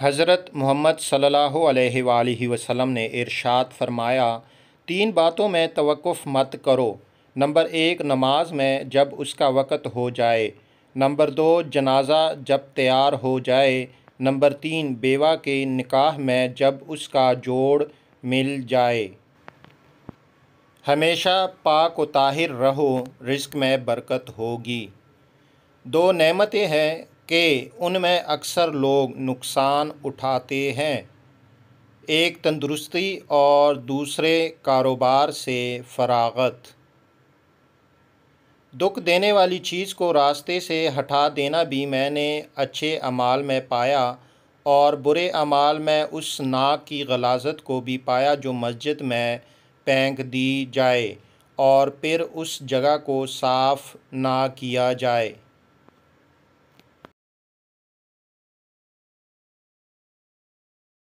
हज़रत मोहम्मद सल्लल्लाहु अलैहि वसल्लम ने इरशाद फरमाया तीन बातों में तवक़ुफ़ मत करो नंबर एक नमाज में जब उसका वक़्त हो जाए नंबर दो जनाजा जब तैयार हो जाए नंबर तीन बेवा के निकाह में जब उसका जोड़ मिल जाए हमेशा पाक ताहिर रहो रिस्क में बरकत होगी दो नमतें हैं कि उनमें अक्सर लोग नुकसान उठाते हैं एक तंदुरुस्ती और दूसरे कारोबार से फरागत दुख देने वाली चीज़ को रास्ते से हटा देना भी मैंने अच्छे अमाल में पाया और बुरे अमाल में उस नाक की गलाजत को भी पाया जो मस्जिद में फेंक दी जाए और फिर उस जगह को साफ़ ना किया जाए